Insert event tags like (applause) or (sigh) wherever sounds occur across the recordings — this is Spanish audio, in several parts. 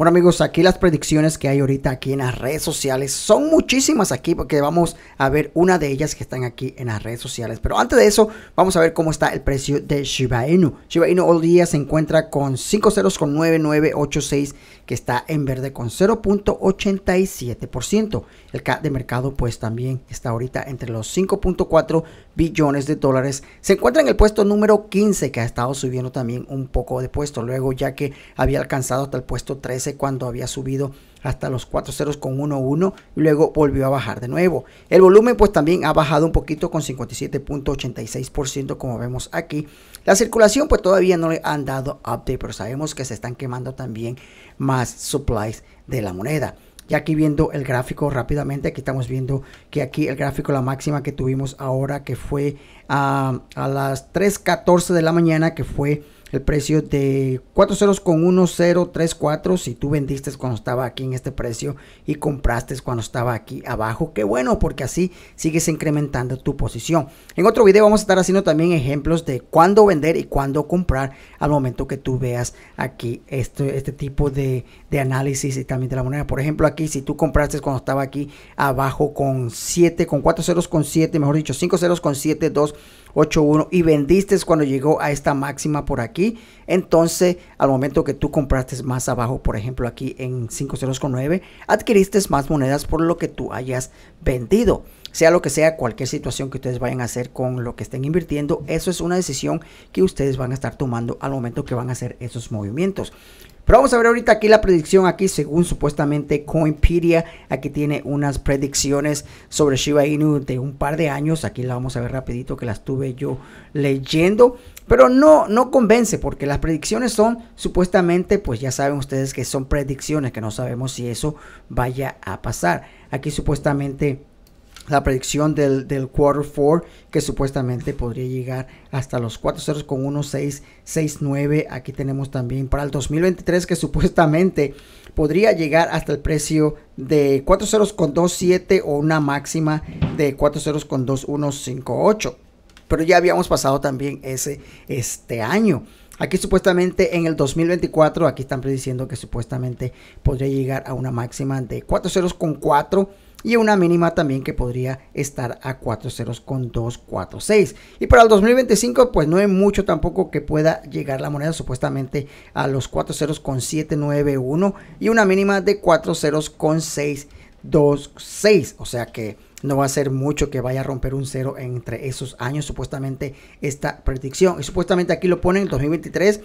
Bueno amigos, aquí las predicciones que hay ahorita aquí en las redes sociales son muchísimas aquí porque vamos a ver una de ellas que están aquí en las redes sociales. Pero antes de eso, vamos a ver cómo está el precio de Shiba Inu. Shiba Inu hoy día se encuentra con 5 ceros con 9986 que está en verde con 0.87%. El K de mercado pues también está ahorita entre los 5.4 billones de dólares. Se encuentra en el puesto número 15 que ha estado subiendo también un poco de puesto luego ya que había alcanzado hasta el puesto 13 cuando había subido hasta los con 1.1 y luego volvió a bajar de nuevo. El volumen pues también ha bajado un poquito con 57.86% como vemos aquí. La circulación pues todavía no le han dado update, pero sabemos que se están quemando también más supplies de la moneda. Y aquí viendo el gráfico rápidamente, aquí estamos viendo que aquí el gráfico, la máxima que tuvimos ahora, que fue a, ah, a las 3.14 de la mañana, que fue el precio de cuatro ceros con si tú vendiste cuando estaba aquí en este precio y compraste cuando estaba aquí abajo. Qué bueno, porque así sigues incrementando tu posición. En otro video vamos a estar haciendo también ejemplos de cuándo vender y cuándo comprar al momento que tú veas aquí este, este tipo de, análisis y también de la moneda. Por ejemplo, aquí si tú compraste cuando estaba aquí abajo con 7, con cuatro ceros con siete mejor dicho, cinco ceros con 7, y vendiste cuando llegó a esta máxima por aquí entonces al momento que tú compraste más abajo, por ejemplo aquí en 509, adquiriste más monedas por lo que tú hayas vendido. Sea lo que sea, cualquier situación que ustedes vayan a hacer con lo que estén invirtiendo, eso es una decisión que ustedes van a estar tomando al momento que van a hacer esos movimientos. Pero vamos a ver ahorita aquí la predicción aquí según supuestamente Coinpedia. Aquí tiene unas predicciones sobre Shiba Inu de un par de años. Aquí la vamos a ver rapidito que las tuve yo leyendo. Pero no, no convence porque las predicciones son supuestamente, pues ya saben ustedes que son predicciones, que no sabemos si eso vaya a pasar. Aquí supuestamente la predicción del, quarter four que supuestamente podría llegar hasta los ceros con Aquí tenemos también para el 2023 que (laughs) supuestamente podría llegar hasta el precio de 4.027 ceros con 2.7 o una máxima de 4.02158 ceros con Pero ya habíamos pasado también ese este año. Aquí supuestamente en el 2024, aquí están prediciendo que supuestamente podría llegar a una máxima de cuatro ceros con y una mínima también que podría estar a cuatro ceros con Y para el 2025 pues no hay mucho tampoco que pueda llegar la moneda supuestamente a los cuatro ceros con y una mínima de cuatro ceros con O sea que no va a ser mucho que vaya a romper un cero entre esos años, supuestamente esta predicción. Y supuestamente aquí lo ponen en 2023,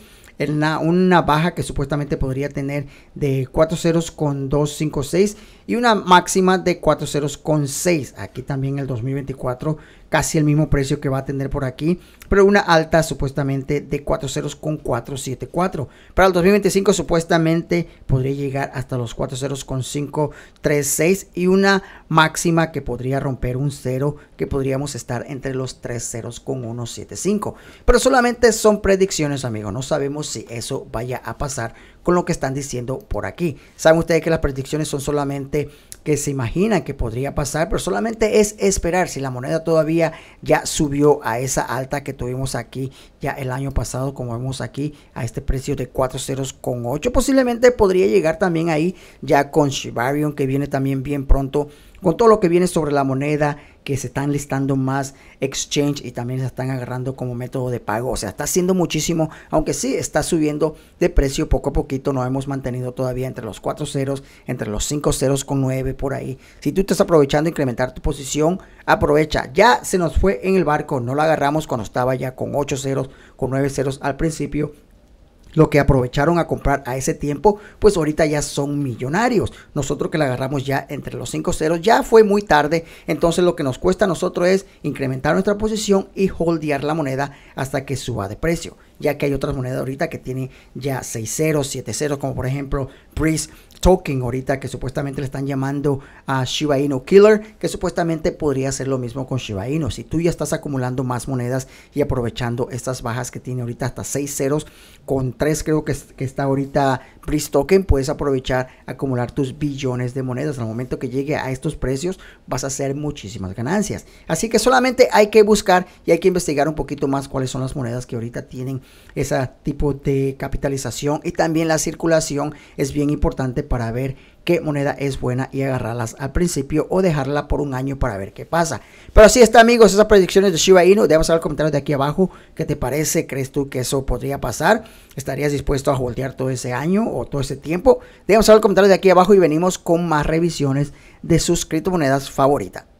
una, baja que supuestamente podría tener de 4 ceros con 256 y una máxima de 4 ceros con 6. Aquí también el 2024 casi el mismo precio que va a tener por aquí, pero una alta supuestamente de cuatro ceros con 474. Para el 2025 supuestamente podría llegar hasta los cuatro ceros con 536 y una máxima que podría romper un cero que podríamos estar entre los tres ceros con 175. Pero solamente son predicciones, amigos, no sabemos si eso vaya a pasar con lo que están diciendo por aquí. Saben ustedes que las predicciones son solamente que se imaginan que podría pasar, pero solamente es esperar si la moneda todavía ya subió a esa alta que tuvimos aquí ya el año pasado, como vemos aquí, a este precio de 4.08. con Posiblemente podría llegar también ahí ya con Shibarion, que viene también bien pronto, con todo lo que viene sobre la moneda que se están listando más exchange y también se están agarrando como método de pago. O sea, está haciendo muchísimo, aunque sí está subiendo de precio poco a poquito. no hemos mantenido todavía entre los 4 ceros, entre los 5 ceros con 9 por ahí. Si tú estás aprovechando de incrementar tu posición, aprovecha. Ya se nos fue en el barco, no lo agarramos cuando estaba ya con 8 ceros, con 9 ceros al principio lo que aprovecharon a comprar a ese tiempo, pues ahorita ya son millonarios. Nosotros que la agarramos ya entre los 5 ceros, ya fue muy tarde. Entonces lo que nos cuesta a nosotros es incrementar nuestra posición y holdear la moneda hasta que suba de precio ya que hay otras monedas ahorita que tiene ya 6 ceros, 7 ceros, como por ejemplo Breeze Token ahorita que supuestamente le están llamando a Shiba Inu Killer, que supuestamente podría hacer lo mismo con Shiba Inu. Si tú ya estás acumulando más monedas y aprovechando estas bajas que tiene ahorita hasta 6 ceros, con 3 creo que, que está ahorita Pris Token puedes aprovechar, acumular tus billones de monedas. Al momento que llegue a estos precios vas a hacer muchísimas ganancias. Así que solamente hay que buscar y hay que investigar un poquito más cuáles son las monedas que ahorita tienen ese tipo de capitalización y también la circulación es bien importante para ver qué moneda es buena y agarrarlas al principio o dejarla por un año para ver qué pasa. Pero así está amigos, esas predicciones de Shiba Inu, déjame saber comentarios de aquí abajo, ¿qué te parece? ¿Crees tú que eso podría pasar? ¿Estarías dispuesto a voltear todo ese año o todo ese tiempo. Déjanos saber los comentarios de aquí abajo y venimos con más revisiones de sus criptomonedas favoritas.